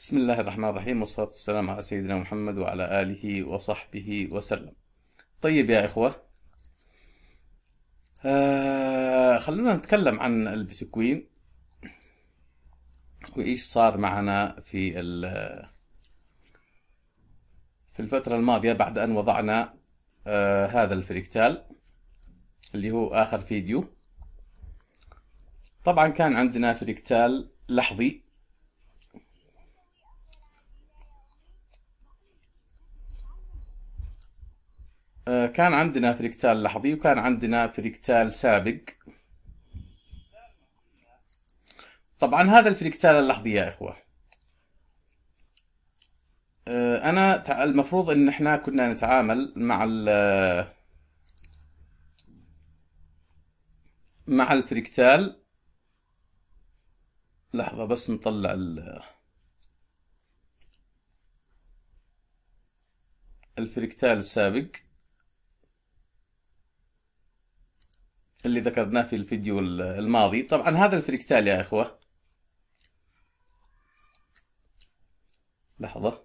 بسم الله الرحمن الرحيم والصلاة والسلام على سيدنا محمد وعلى آله وصحبه وسلم طيب يا إخوة آه خلونا نتكلم عن البسكوين وإيش صار معنا في في الفترة الماضية بعد أن وضعنا آه هذا الفريكتال اللي هو آخر فيديو طبعا كان عندنا فريكتال لحظي آه، كان عندنا في لحظي وكان عندنا في سابق طبعا هذا الفريكتال اللحظي يا إخوة آه، أنا المفروض إن إحنا كنا نتعامل مع ال مع الفريكتال لحظة بس نطلع ال الفريكتال السابق اللي ذكرناه في الفيديو الماضي طبعا هذا الفريكتال يا إخوة لحظة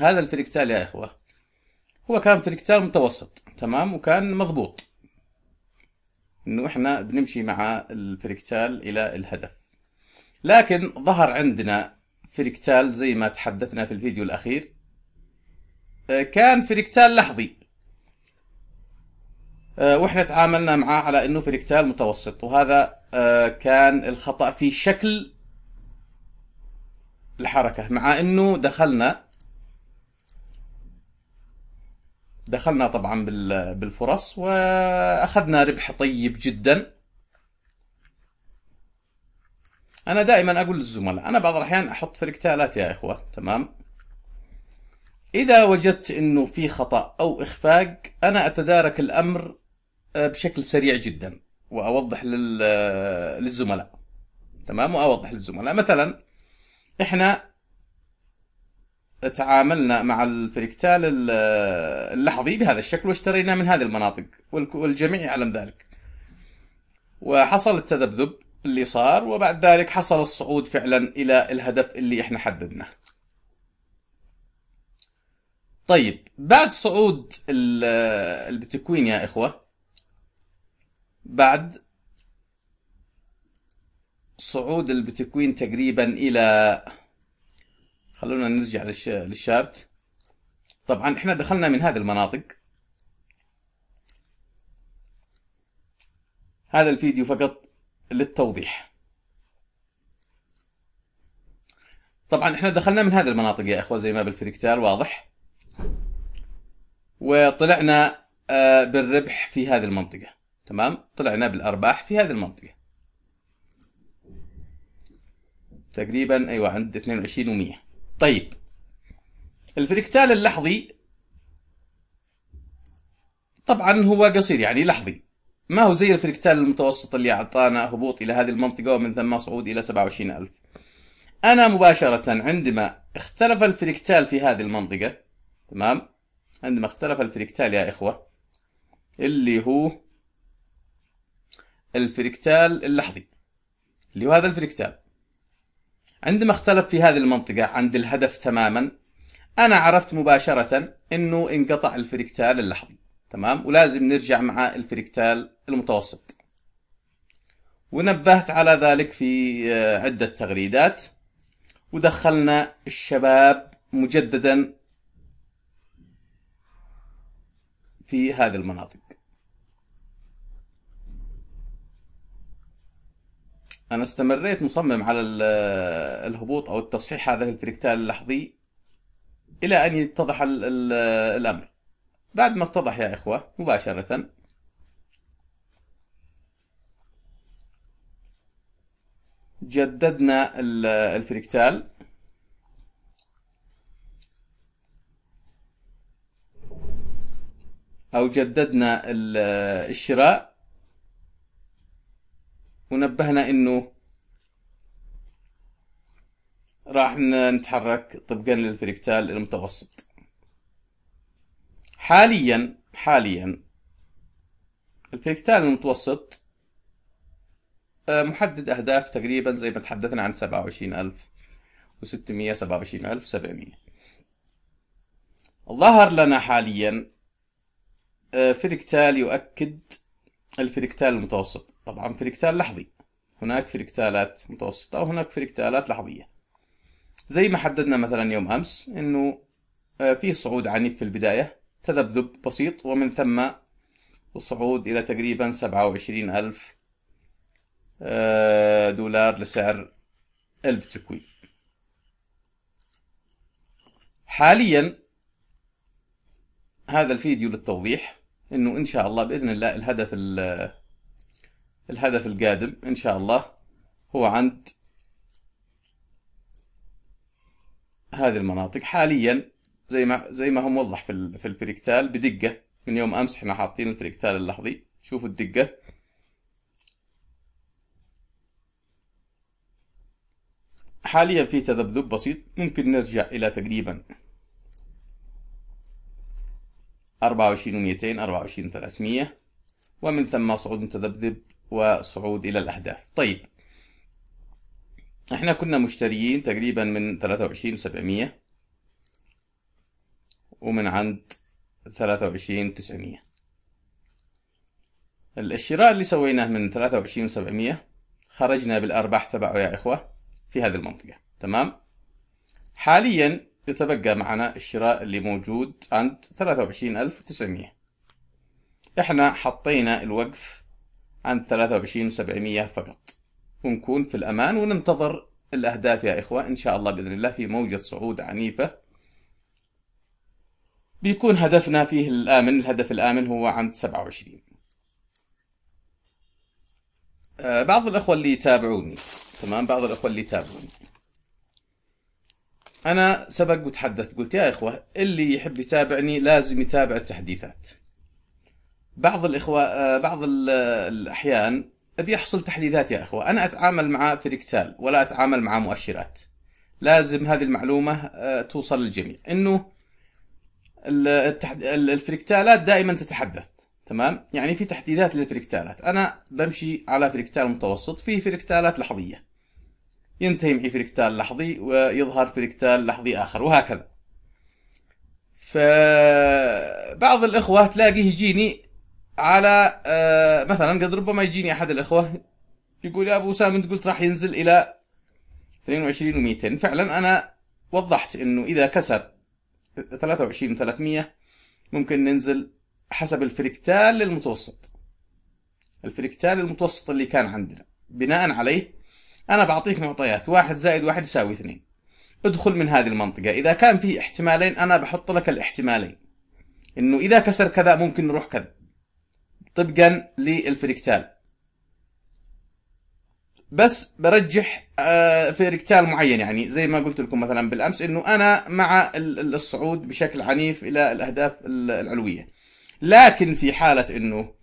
هذا الفريكتال يا إخوة هو كان فريكتال متوسط تمام وكان مضبوط انه احنا بنمشي مع الفركتال الى الهدف لكن ظهر عندنا فركتال زي ما تحدثنا في الفيديو الاخير آه، كان فركتال لحظي آه، واحنا تعاملنا معاه على انه فركتال متوسط وهذا آه، كان الخطأ في شكل الحركة مع انه دخلنا دخلنا طبعا بالفرص واخذنا ربح طيب جدا انا دائما اقول للزملاء انا بعض الاحيان احط في الاكتالات يا اخوه تمام اذا وجدت انه في خطا او اخفاق انا اتدارك الامر آه، بشكل سريع جدا واوضح آه، للزملاء تمام واوضح للزملاء مثلا احنا تعاملنا مع الفريكتال اللحظي بهذا الشكل واشترينا من هذه المناطق والجميع يعلم ذلك وحصل التذبذب اللي صار وبعد ذلك حصل الصعود فعلا الى الهدف اللي احنا حددناه طيب بعد صعود البيتكوين يا اخوه بعد صعود البيتكوين تقريبا الى خلونا نرجع للشارت طبعا احنا دخلنا من هذه المناطق هذا الفيديو فقط للتوضيح طبعا احنا دخلنا من هذه المناطق يا اخوة زي ما بالفريكتال واضح وطلعنا آه، بالربح في هذه المنطقة تمام طلعنا بالارباح في هذه المنطقة تقريبا ايوه عند 22 و100 طيب الفركتال اللحظي طبعا هو قصير يعني لحظي ما هو زي الفركتال المتوسط اللي أعطانا هبوط إلى هذه المنطقة ومن ثم صعود إلى 27000 أنا مباشرة عندما اختلف الفركتال في هذه المنطقة تمام عندما اختلف الفركتال يا إخوة اللي هو الفركتال اللحظي اللي هو هذا الفركتال عندما اختلف في هذه المنطقة عند الهدف تماما أنا عرفت مباشرة أنه انقطع الفريكتال اللحظي تمام ولازم نرجع مع الفريكتال المتوسط ونبهت على ذلك في آه، عدة تغريدات ودخلنا الشباب مجددا في هذه المناطق انا استمريت مصمم على الهبوط او التصحيح هذا الفريكتال اللحظي الى ان يتضح الـ ال الامر بعد ما اتضح يا اخوه مباشره جددنا الفريكتال او جددنا الشراء ونبهنا انه راح نتحرك طبقا للفركتال المتوسط حاليا حاليا الفركتال المتوسط آه، محدد أهداف تقريبا زي ما تحدثنا عن سبعة وعشرين ألف وستمية سبعة وعشرين ألف سبعمية ظهر لنا حاليا آه، فركتال يؤكد الفريكتال المتوسط طبعا فريكتال لحظي هناك فريكتالات متوسطة وهناك فريكتالات لحظية زي ما حددنا مثلا يوم أمس أنه آه، في صعود عنيف في البداية تذبذب بسيط ومن ثم الصعود إلى تقريبا 27 ألف آه، دولار لسعر البيتكوين حاليا هذا الفيديو للتوضيح انه ان شاء الله باذن الله الهدف الهدف القادم ان شاء الله هو عند هذه المناطق حاليا زي ما زي ما هو موضح في في الفريكتال بدقه من يوم امس احنا حاطين الفريكتال اللحظي شوفوا الدقه حاليا في تذبذب بسيط ممكن نرجع الى تقريبا 24 200 24 300 ومن ثم صعود متذبذب وصعود إلى الأهداف طيب احنا كنا مشتريين تقريبا من 23 700 ومن عند 23 900 الشراء اللي سويناه من 23 700 خرجنا بالأرباح تبعه يا إخوة في هذه المنطقة تمام حاليا يتبقى معنا الشراء اللي موجود عند 23900 احنا حطينا الوقف عند 23700 فقط ونكون في الأمان وننتظر الأهداف يا إخوة إن شاء الله بإذن الله في موجة صعود عنيفة بيكون هدفنا فيه الآمن الهدف الآمن هو عند 27 آه، بعض الأخوة اللي يتابعوني تمام بعض الأخوة اللي يتابعوني انا سبق وتحدثت قلت يا اخوه اللي يحب يتابعني لازم يتابع التحديثات بعض الاخوه آه، بعض الاحيان بيحصل تحديثات يا اخوه انا اتعامل مع فريكتال ولا اتعامل مع مؤشرات لازم هذه المعلومه آه، توصل للجميع انه الفريكتالات دائما تتحدث تمام يعني في تحديثات للفريكتالات انا بمشي على فريكتال متوسط في فريكتالات لحظيه ينتهي معي في ركتال لحظي ويظهر في ركتال لحظي آخر وهكذا فبعض الإخوة تلاقيه يجيني على آه، مثلا قد ربما يجيني أحد الإخوة يقول يا أبو سام أنت قلت راح ينزل إلى 22 و200 فعلا أنا وضحت أنه إذا كسر 23 و 300 ممكن ننزل حسب الفركتال المتوسط الفركتال المتوسط اللي كان عندنا بناء عليه انا بعطيك معطيات واحد زائد واحد يساوي اثنين ادخل من هذه المنطقة اذا كان في احتمالين انا بحط لك الاحتمالين انه اذا كسر كذا ممكن نروح كذا طبقا للفريكتال بس برجح آه، فريكتال معين يعني زي ما قلت لكم مثلا بالامس انه انا مع الصعود بشكل عنيف الى الاهداف العلويه لكن في حاله انه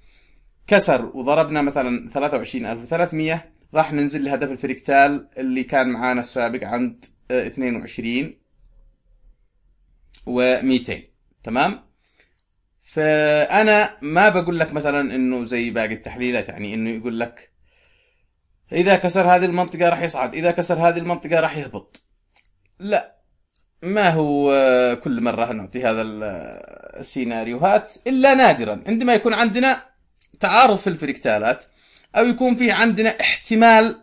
كسر وضربنا مثلا 23300 راح ننزل لهدف الفريكتال اللي كان معانا السابق عند 22 آه، و200 تمام فانا ما بقول لك مثلا انه زي باقي التحليلات يعني انه يقول لك اذا كسر هذه المنطقه راح يصعد اذا كسر هذه المنطقه راح يهبط لا ما هو آه، كل مره نعطي هذا آه، السيناريوهات الا نادرا عندما يكون عندنا تعارض في الفريكتالات أو يكون فيه عندنا احتمال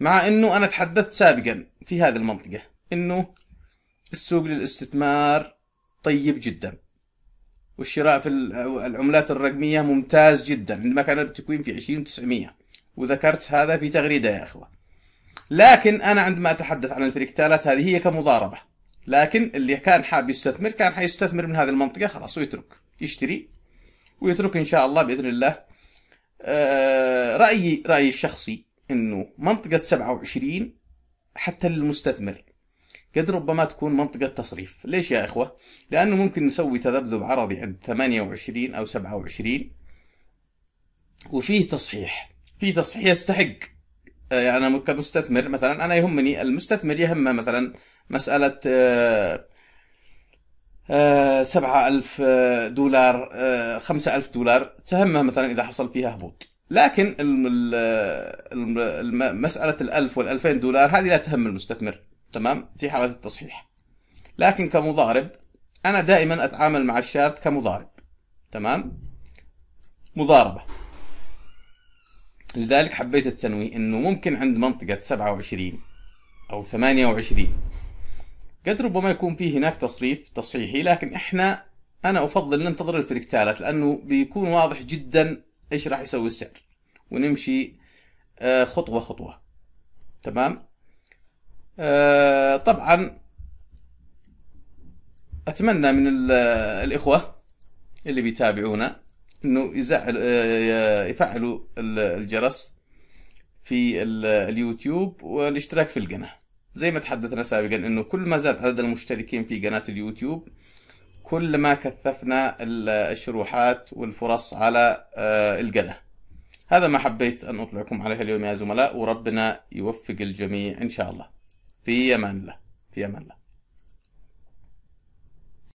مع أنه أنا تحدثت سابقا في هذه المنطقة أنه السوق للاستثمار طيب جدا والشراء في العملات الرقمية ممتاز جدا عندما كان البيتكوين في 20 900 وذكرت هذا في تغريدة يا أخوة لكن أنا عندما أتحدث عن الفريكتالات هذه هي كمضاربة لكن اللي كان حاب يستثمر كان حيستثمر من هذه المنطقة خلاص ويترك يشتري ويترك إن شاء الله بإذن الله آه، رأيي رأيي الشخصي انه منطقة 27 حتى للمستثمر قد ربما تكون منطقة تصريف ليش يا إخوة؟ لأنه ممكن نسوي تذبذب عرضي عند 28 أو 27 وفيه تصحيح فيه تصحيح يستحق آه، يعني كمستثمر مثلا أنا يهمني المستثمر يهمه مثلا مسألة آه، آه، سبعة ألف آه، دولار آه، خمسة ألف دولار تهمه مثلا إذا حصل فيها هبوط لكن مسألة الألف والألفين دولار هذه لا تهم المستثمر تمام في حالة التصحيح لكن كمضارب أنا دائما أتعامل مع الشارت كمضارب تمام مضاربة لذلك حبيت التنويه أنه ممكن عند منطقة 27 أو 28 قد ربما يكون في هناك تصريف تصحيحي لكن احنا انا افضل ننتظر الفريكتالات لانه بيكون واضح جدا ايش راح يسوي السعر ونمشي آه، خطوه خطوه تمام آه، طبعا اتمنى من الاخوه اللي بيتابعونا انه يزعل آه، يفعلوا الجرس في اليوتيوب والاشتراك في القناه زي ما تحدثنا سابقا انه كل ما زاد عدد المشتركين في قناة اليوتيوب كل ما كثفنا الشروحات والفرص على آه، القناة هذا ما حبيت أن أطلعكم عليه اليوم يا زملاء وربنا يوفق الجميع إن شاء الله في أمان الله في أمان الله